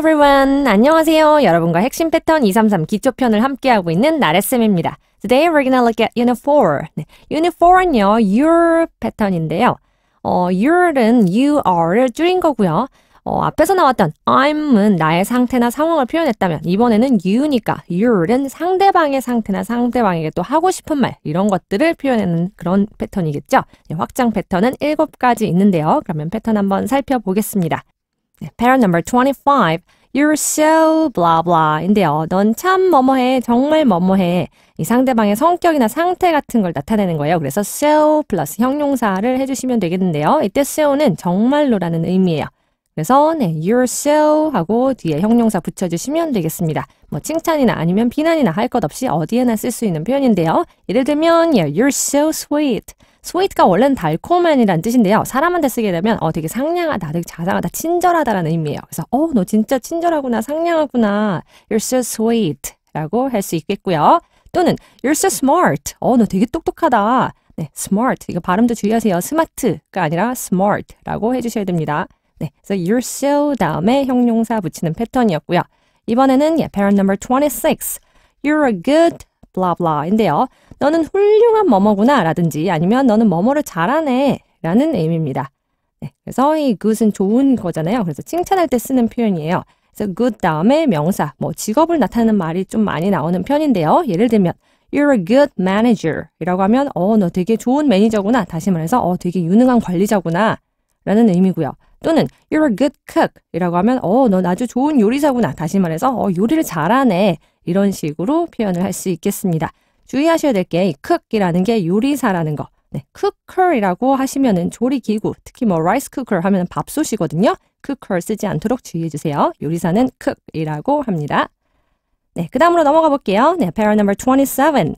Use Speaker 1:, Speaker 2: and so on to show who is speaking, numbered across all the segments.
Speaker 1: everyone. 안녕하세요. 여러분과 핵심 패턴 233 기초편을 함께하고 있는 나레쌤입니다. Today we're gonna look at Unit 4. 네, Unit 4는요, your 패턴인데요. 어, your은 you are를 줄인 거고요. 어, 앞에서 나왔던 I'm은 나의 상태나 상황을 표현했다면 이번에는 you니까 y o u r 상대방의 상태나 상대방에게 또 하고 싶은 말 이런 것들을 표현하는 그런 패턴이겠죠. 네, 확장 패턴은 7가지 있는데요. 그러면 패턴 한번 살펴보겠습니다. 네, parent number 25. You're so blah blah인데요. 넌 참 뭐뭐해, 정말 뭐뭐해. 이 상대방의 성격이나 상태 같은 걸 나타내는 거예요. 그래서 so 플러스 형용사를 해주시면 되겠는데요. 이때 so는 정말로라는 의미예요. 그래서 네, you're so 하고 뒤에 형용사 붙여주시면 되겠습니다. 뭐 칭찬이나 아니면 비난이나 할 것 없이 어디에나 쓸 수 있는 표현인데요. 예를 들면 yeah, you're so sweet. 스웨이트가 원래는 달콤한이라는 뜻인데요. 사람한테 쓰게 되면 어 되게 상냥하다, 되게 자상하다, 친절하다라는 의미예요. 그래서 어 너 진짜 친절하구나, 상냥하구나, you're so sweet 라고 할 수 있겠고요. 또는 you're so smart, 어 너 되게 똑똑하다. 네, smart 이거 발음도 주의하세요. 스마트가 아니라 smart라고 해주셔야 됩니다. 네, 그래서 you're so 다음에 형용사 붙이는 패턴이었고요. 이번에는 예, parent number 26, you're a good blah blah인데요. 너는 훌륭한 머머구나 라든지 아니면 너는 머머를 잘하네 라는 의미입니다. 네, 그래서 이 good은 좋은 거잖아요. 그래서 칭찬할 때 쓰는 표현이에요. 그래서 good 다음에 명사, 뭐 직업을 나타내는 말이 좀 많이 나오는 편인데요. 예를 들면 You're a good manager 이라고 하면 어, 너 되게 좋은 매니저구나. 다시 말해서 어, 되게 유능한 관리자구나 라는 의미고요. 또는 You're a good cook 이라고 하면 어, 넌 아주 좋은 요리사구나. 다시 말해서 어, 요리를 잘하네 이런 식으로 표현을 할 수 있겠습니다. 주의하셔야 될게이 cook이라는 게 요리사라는 거. 네, cooker이라고 하시면은 조리기구, 특히 뭐 rice cooker 하면 밥솥이거든요. cooker 쓰지 않도록 주의해 주세요. 요리사는 cook이라고 합니다. 네, 그 다음으로 넘어가 볼게요. 네, pair number 27.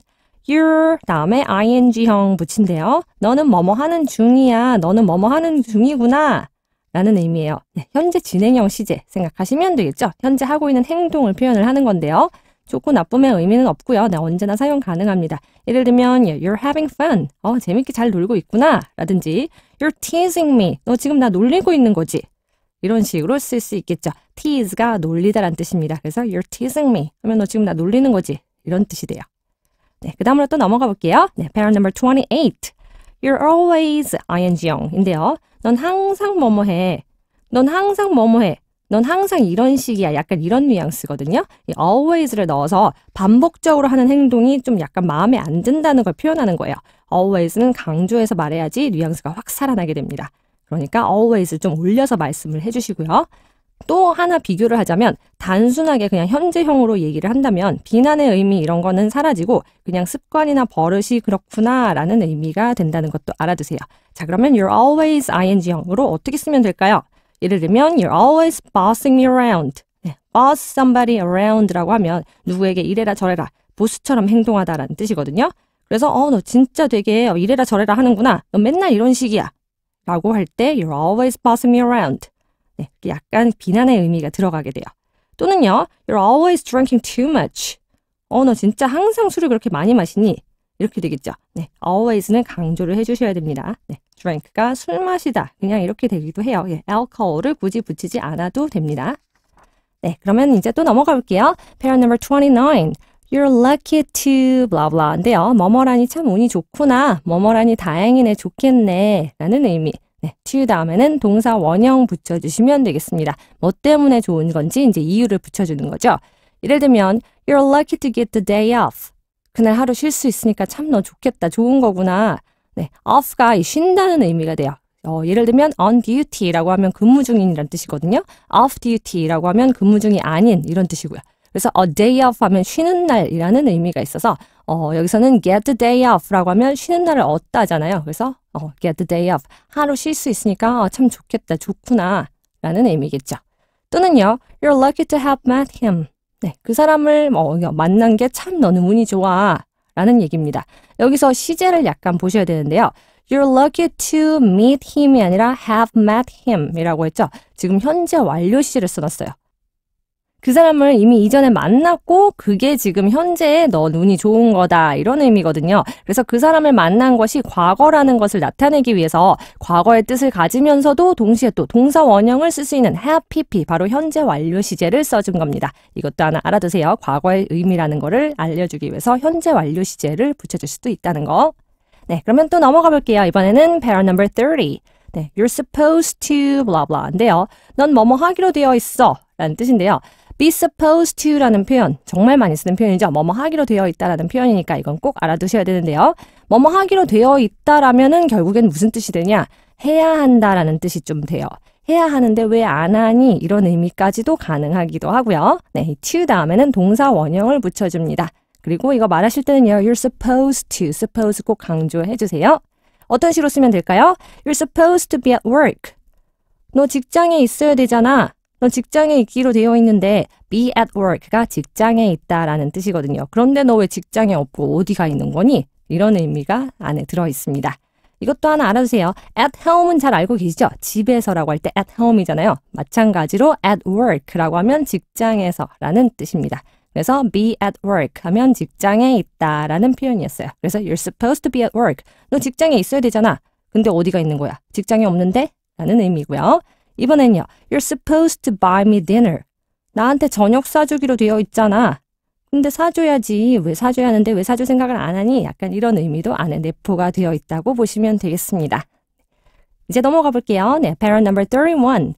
Speaker 1: your 다음에 ing형 붙인데요. 너는 뭐뭐 하는 중이야. 너는 뭐뭐 하는 중이구나. 라는 의미예요. 네, 현재 진행형 시제 생각하시면 되겠죠. 현재 하고 있는 행동을 표현을 하는 건데요. 좋고 나쁨의 의미는 없고요. 나 네, 언제나 사용 가능합니다. 예를 들면 예, You're having fun. 어, 재밌게 잘 놀고 있구나. 라든지 You're teasing me. 너 지금 나 놀리고 있는 거지. 이런 식으로 쓸 수 있겠죠. tease가 놀리다란 뜻입니다. 그래서 You're teasing me 그러면너 지금 나 놀리는 거지. 이런 뜻이 돼요. 네, 그 다음으로 또 넘어가 볼게요. 네, p a i r n number 28. You're always ing-ing인데요. 넌 항상 뭐뭐해. 넌 항상 뭐뭐해. 넌 항상 이런 식이야. 약간 이런 뉘앙스거든요. 이 always를 넣어서 반복적으로 하는 행동이 좀 약간 마음에 안 든다는 걸 표현하는 거예요. always는 강조해서 말해야지 뉘앙스가 확 살아나게 됩니다. 그러니까 always 좀 올려서 말씀을 해주시고요. 또 하나 비교를 하자면 단순하게 그냥 현재형으로 얘기를 한다면 비난의 의미 이런 거는 사라지고 그냥 습관이나 버릇이 그렇구나라는 의미가 된다는 것도 알아두세요. 자 그러면 you're always ing형으로 어떻게 쓰면 될까요? 예를 들면 You're always bossing me around. 네, boss somebody around라고 하면 누구에게 이래라 저래라 보스처럼 행동하다라는 뜻이거든요. 그래서 어 너 진짜 되게 어, 이래라 저래라 하는구나. 너 맨날 이런 식이야. 라고 할 때 You're always bossing me around. 네, 약간 비난의 의미가 들어가게 돼요. 또는요, you're always drinking too much. 어, 너 진짜 항상 술을 그렇게 많이 마시니? 이렇게 되겠죠. 네, always는 강조를 해주셔야 됩니다. 네, drink가 술 마시다 그냥 이렇게 되기도 해요. 예, alcohol을 굳이 붙이지 않아도 됩니다. 네, 그러면 이제 또 넘어가 볼게요. pair number 29. You're lucky to blah blah. 인데요. 머머라니 참 운이 좋구나. 머머라니 다행이네. 좋겠네. 라는 의미. 네, to 다음에는 동사 원형 붙여주시면 되겠습니다. 뭐 때문에 좋은 건지 이제 이유를 붙여주는 거죠. 예를 들면 You're lucky to get the day off. 그날 하루 쉴 수 있으니까 참 너 좋겠다. 좋은 거구나. 네, off가 쉰다는 의미가 돼요. 어, 예를 들면 on duty라고 하면 근무 중인이란 뜻이거든요. off duty라고 하면 근무 중이 아닌 이런 뜻이고요. 그래서 a day off 하면 쉬는 날이라는 의미가 있어서 어, 여기서는 get t day off라고 하면 쉬는 날을 얻다잖아요. 그래서 어, get t day off 하루 쉴 수 있으니까 어, 참 좋겠다, 좋구나 라는 의미겠죠. 또는요, you're lucky to have met him. 네, 그 사람을 뭐 만난 게 참 너는 운이 좋아 라는 얘기입니다. 여기서 시제를 약간 보셔야 되는데요. You're lucky to meet him이 아니라 have met him 이라고 했죠. 지금 현재 완료 시제를 써놨어요. 그 사람을 이미 이전에 만났고 그게 지금 현재의 너 눈이 좋은 거다 이런 의미거든요. 그래서 그 사람을 만난 것이 과거라는 것을 나타내기 위해서 과거의 뜻을 가지면서도 동시에 또 동사 원형을 쓸 수 있는 h a p p 바로 현재 완료 시제를 써준 겁니다. 이것도 하나 알아두세요. 과거의 의미라는 거를 알려주기 위해서 현재 완료 시제를 붙여줄 수도 있다는 거. 네, 그러면 또 넘어가 볼게요. 이번에는 pair number 30. 네, you're supposed to blah blah인데요. 넌 뭐뭐 하기로 되어 있어 라는 뜻인데요. be supposed to라는 표현 정말 많이 쓰는 표현이죠. 뭐뭐 하기로 되어 있다라는 표현이니까 이건 꼭 알아두셔야 되는데요. 뭐뭐 하기로 되어 있다라면은 결국엔 무슨 뜻이 되냐? 해야 한다라는 뜻이 좀 돼요. 해야 하는데 왜 안 하니? 이런 의미까지도 가능하기도 하고요. 네, to 다음에는 동사 원형을 붙여줍니다. 그리고 이거 말하실 때는요. You're supposed to, suppose 꼭 강조해 주세요. 어떤 식으로 쓰면 될까요? You're supposed to be at work. 너 직장에 있어야 되잖아. 그럼 직장에 있기로 되어 있는데 be at work가 직장에 있다라는 뜻이거든요. 그런데 너 왜 직장에 없고 어디 가 있는 거니? 이런 의미가 안에 들어 있습니다. 이것도 하나 알아주세요. at home은 잘 알고 계시죠? 집에서라고 할 때 at home이잖아요. 마찬가지로 at work라고 하면 직장에서라는 뜻입니다. 그래서 be at work 하면 직장에 있다라는 표현이었어요. 그래서 you're supposed to be at work. 너 직장에 있어야 되잖아. 근데 어디가 있는 거야? 직장에 없는데? 라는 의미고요. 이번엔요. You're supposed to buy me dinner. 나한테 저녁 사주기로 되어 있잖아. 근데 사줘야지. 왜 사줘야 하는데 왜 사줄 생각을 안 하니? 약간 이런 의미도 안에 내포가 되어 있다고 보시면 되겠습니다. 이제 넘어가 볼게요. 네, parent number 31.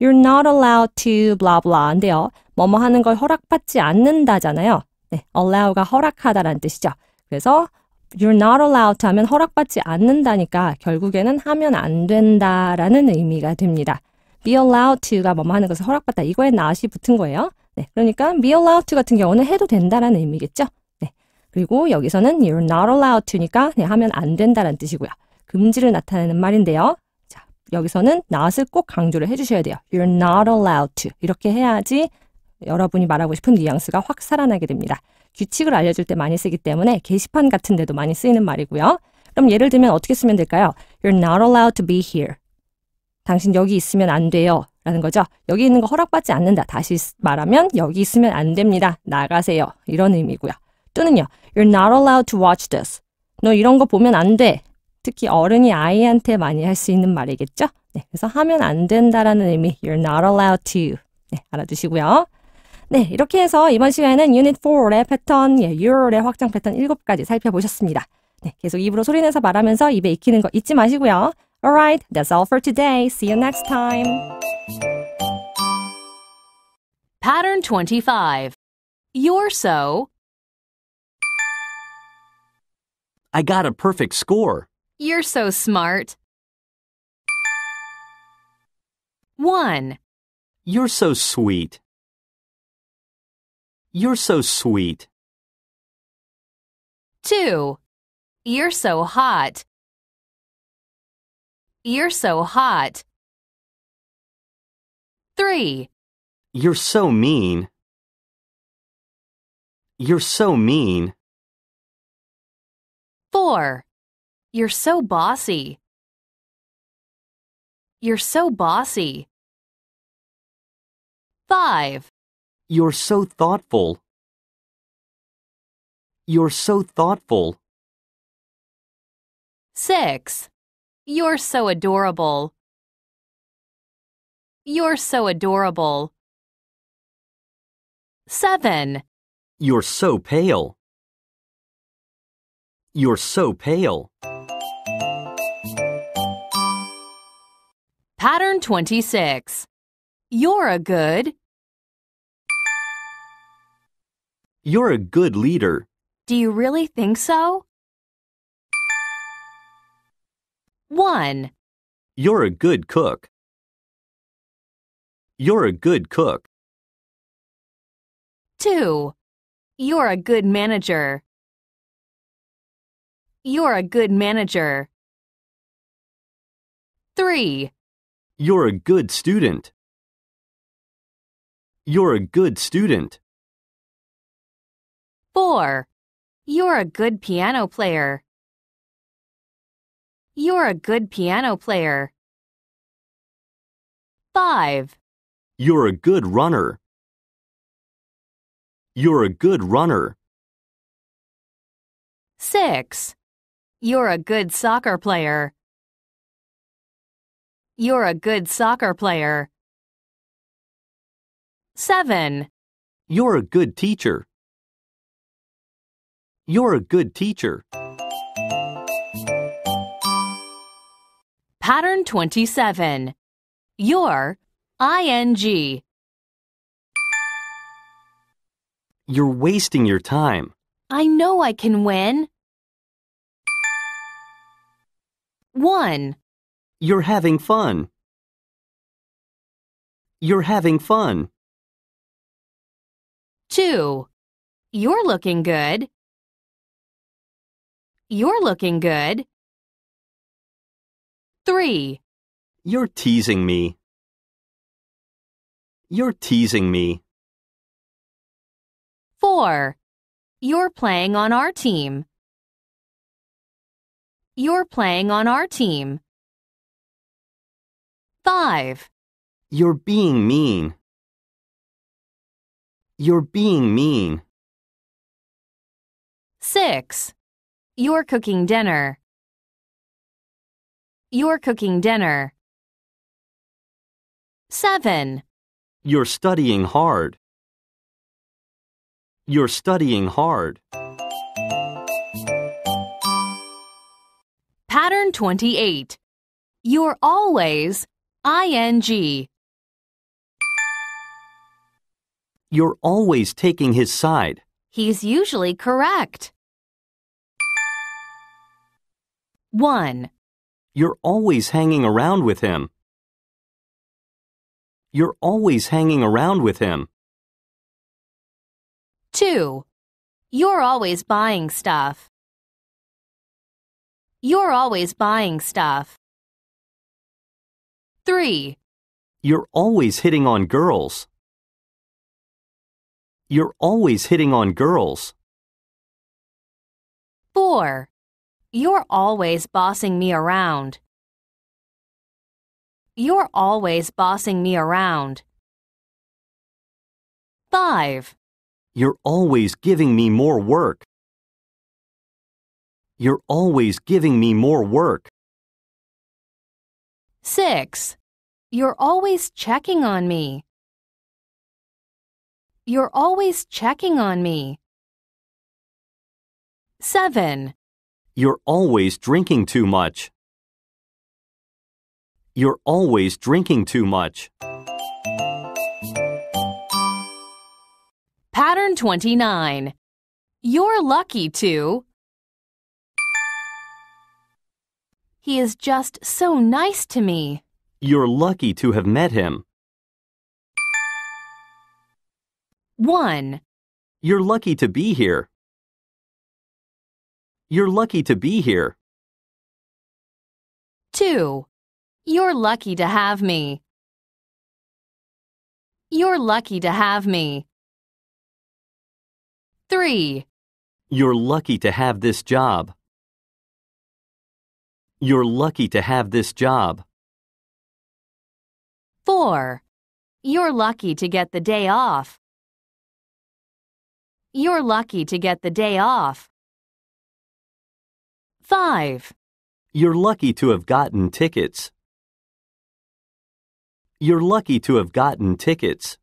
Speaker 1: You're not allowed to blah blah인데요. 뭐뭐 하는 걸 허락받지 않는다잖아요. 네, allow가 허락하다라는 뜻이죠. 그래서 you're not allowed 하면 허락받지 않는다니까 결국에는 하면 안 된다라는 의미가 됩니다. be allowed to가 뭐뭐 하는 것을 허락받다. 이거에 not이 붙은 거예요. 네, 그러니까 be allowed to 같은 경우는 해도 된다라는 의미겠죠. 네, 그리고 여기서는 you're not allowed to니까 그 하면 안 된다라는 뜻이고요. 금지를 나타내는 말인데요. 자, 여기서는 not을 꼭 강조를 해주셔야 돼요. You're not allowed to. 이렇게 해야지 여러분이 말하고 싶은 뉘앙스가 확 살아나게 됩니다. 규칙을 알려줄 때 많이 쓰기 때문에 게시판 같은 데도 많이 쓰이는 말이고요. 그럼 예를 들면 어떻게 쓰면 될까요? You're not allowed to be here. 당신 여기 있으면 안 돼요. 라는 거죠. 여기 있는 거 허락받지 않는다. 다시 말하면 여기 있으면 안 됩니다. 나가세요. 이런 의미고요. 또는요. You're not allowed to watch this. 너 이런 거 보면 안 돼. 특히 어른이 아이한테 많이 할 수 있는 말이겠죠. 네, 그래서 하면 안 된다라는 의미 You're not allowed to. 네, 알아두시고요. 네, 이렇게 해서 이번 시간에는 유닛 4의 패턴, 예, 유롤의 확장 패턴 7가지 살펴보셨습니다. 네, 계속 입으로 소리내서 말하면서 입에 익히는 거 잊지 마시고요. Alright, that's all for today.
Speaker 2: See you next time. Pattern 25. You're so.
Speaker 3: I got a perfect score.
Speaker 2: You're so smart. 1.
Speaker 3: You're so sweet.
Speaker 4: You're so sweet. 2. You're so hot. You're so hot. 3. You're so mean. You're so mean. 4. You're so bossy. You're so bossy. 5. You're so thoughtful. You're so thoughtful. 6. You're so adorable. You're so adorable.
Speaker 2: 7.
Speaker 3: You're so pale. You're so pale.
Speaker 2: Pattern 26. You're a good.
Speaker 3: You're a good leader.
Speaker 2: Do you really think so? 1.
Speaker 3: You're a good
Speaker 4: cook. You're a good cook. 2. You're a good manager. You're a good manager. 3. You're a good student. You're a good student. 4. You're a good piano player. You're a good piano player. 5. You're a good runner. You're a good runner. 6. You're a good soccer player. You're a good soccer player. 7.
Speaker 3: You're a good teacher. You're a good teacher.
Speaker 2: Pattern 27. Your ing.
Speaker 3: You're wasting your time.
Speaker 2: I know I can win. 1.
Speaker 3: You're having fun.
Speaker 4: You're having fun. 2. You're looking good. You're looking good. Three. You're teasing me. You're teasing me. Four. You're playing on our team. You're playing on our team. Five. You're being mean. You're being mean. Six. You're cooking dinner. You're cooking dinner.
Speaker 2: 7.
Speaker 3: You're studying hard. You're studying hard.
Speaker 2: Pattern 28. You're always ing.
Speaker 3: You're always taking his side.
Speaker 2: He's usually correct.
Speaker 3: 1. You're always hanging around with him.
Speaker 4: You're always hanging around with him. 2. You're always buying stuff. You're always buying stuff. 3. You're always hitting on girls. You're always hitting on girls. 4. You're always bossing me around. You're always bossing me around. 5. You're always giving me more work. You're always giving me more work. 6. You're always checking on me. You're always checking on me. 7.
Speaker 3: You're always drinking too much. You're always drinking too much.
Speaker 2: Pattern 29. You're lucky to. He is just so nice to me.
Speaker 3: You're lucky to have met him. 1. You're lucky to be here. You're lucky
Speaker 4: to be here. 2. You're lucky to have me. You're lucky to have me. 3. You're lucky to have this job. You're lucky to have this job. 4. You're lucky to get the day off. You're lucky to get the day off. 5. You're lucky to have gotten tickets. You're lucky to have gotten tickets.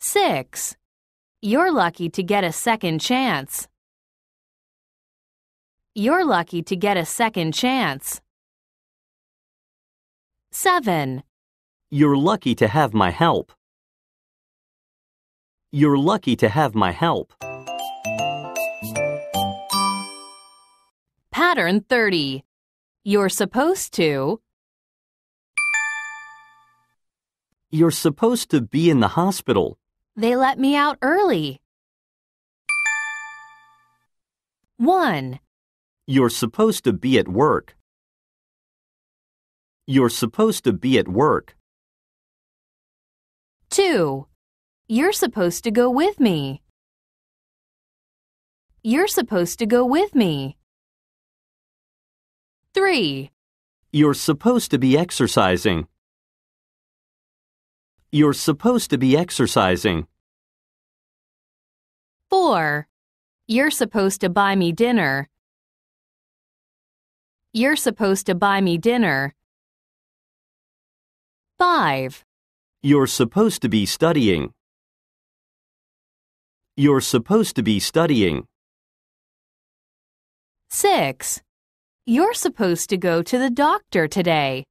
Speaker 2: 6. You're lucky to get a second chance. You're lucky to get a second chance. 7.
Speaker 3: You're lucky to have my help. You're lucky to have my help.
Speaker 2: Pattern 30. You're supposed to.
Speaker 3: You're supposed to be in the hospital.
Speaker 2: They let me out early. 1.
Speaker 3: You're supposed to be at work.
Speaker 4: You're supposed to be at work. 2. You're supposed to go with me. You're supposed to go with me. 3.
Speaker 3: You're supposed to be exercising. You're supposed to be exercising.
Speaker 4: 4. You're supposed to buy me dinner. You're supposed to buy me dinner. 5.
Speaker 3: You're supposed to be studying. You're supposed to be studying.
Speaker 2: 6. You're supposed to go to the doctor today.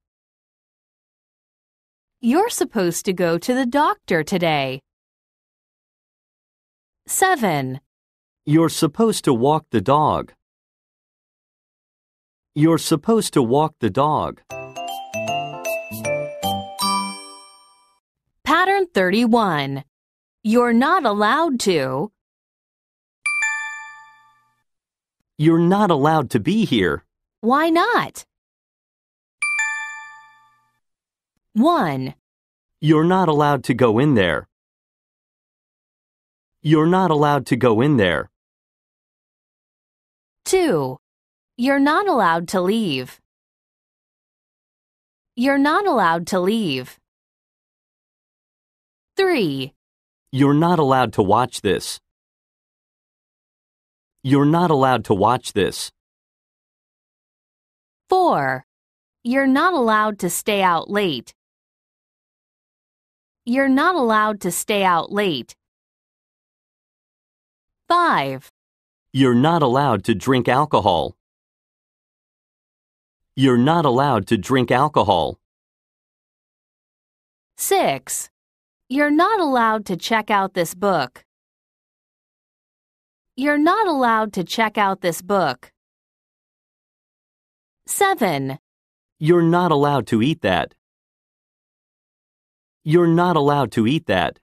Speaker 2: You're supposed to go to the doctor today.
Speaker 4: 7.
Speaker 3: You're supposed to walk the dog. You're supposed to walk the dog.
Speaker 2: Pattern 31. You're not allowed to.
Speaker 3: You're not allowed to be here.
Speaker 2: Why not?
Speaker 3: 1. You're not allowed to go in there.
Speaker 4: You're not allowed to go in there. 2. You're not allowed to leave. You're not allowed to leave. 3. You're not allowed to watch this. You're not allowed to watch this. 4. You're not allowed to stay out late. You're not allowed to stay out late. 5. You're not allowed to drink alcohol. You're not allowed to drink alcohol. 6. You're not allowed to check out this book. You're not allowed to check out this book. 7. You're not allowed to eat that. You're not allowed to eat that.